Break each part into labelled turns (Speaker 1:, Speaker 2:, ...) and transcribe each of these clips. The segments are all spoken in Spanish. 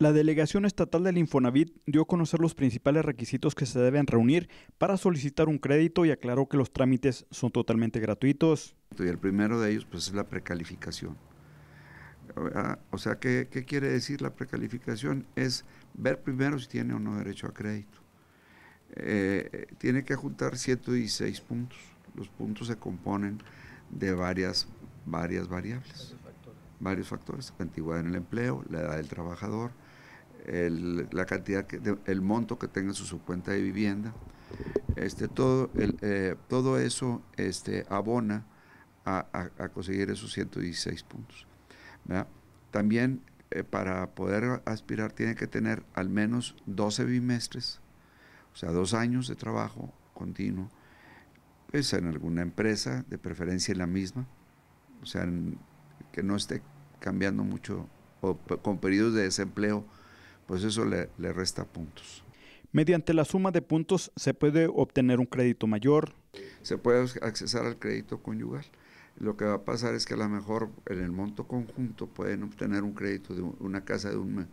Speaker 1: La Delegación Estatal del Infonavit dio a conocer los principales requisitos que se deben reunir para solicitar un crédito y aclaró que los trámites son totalmente gratuitos.
Speaker 2: Y el primero de ellos pues es la precalificación. Ah, o sea, ¿qué, quiere decir la precalificación? Es ver primero si tiene o no derecho a crédito. Eh, tiene que juntar 116 puntos. Los puntos se componen de varias, varias variables varios factores, antigüedad en el empleo, la edad del trabajador, el, la cantidad, que, el monto que tenga su, cuenta de vivienda. Este, todo, eh, todo eso este, abona a, conseguir esos 116 puntos. También eh, para poder aspirar tiene que tener al menos 12 bimestres, o sea, dos años de trabajo continuo, pues en alguna empresa, de preferencia en la misma, o sea, que no esté cambiando mucho o con periodos de desempleo pues eso le, resta puntos. Mediante la suma de puntos se puede obtener un crédito mayor. Se puede accesar al crédito conyugal. Lo que va a pasar es que a lo mejor en el monto conjunto pueden obtener un crédito de una casa de un,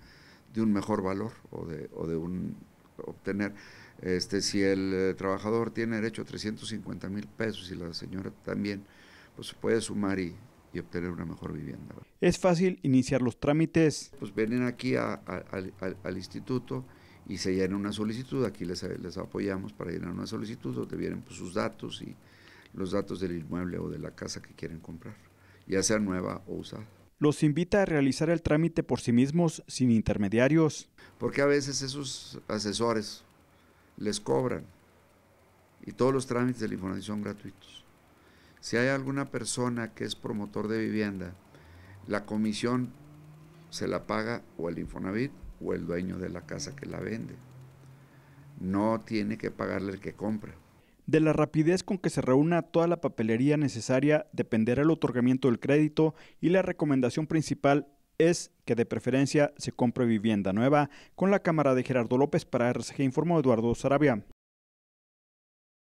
Speaker 2: de un mejor valor o de, un obtener. Este, si el eh, trabajador tiene derecho a 350 mil pesos y la señora también, pues se puede sumar y y obtener una mejor vivienda. ¿Es fácil iniciar los trámites? Pues vienen aquí al, instituto y se llena una solicitud, aquí les, apoyamos para llenar una solicitud donde vienen pues, sus datos y los datos del inmueble o de la casa que quieren comprar, ya sea nueva o usada.
Speaker 1: Los invita a realizar el trámite por sí
Speaker 2: mismos sin intermediarios. Porque a veces esos asesores les cobran y todos los trámites de la información son gratuitos. Si hay alguna persona que es promotor de vivienda, la comisión se la paga o el Infonavit o el dueño de la casa que la vende. No tiene que pagarle el que compra. De la rapidez con que se reúna toda la papelería necesaria
Speaker 1: dependerá el otorgamiento del crédito y la recomendación principal es que de preferencia se compre vivienda nueva con la Cámara de Gerardo López para RCG informó Eduardo Sarabia.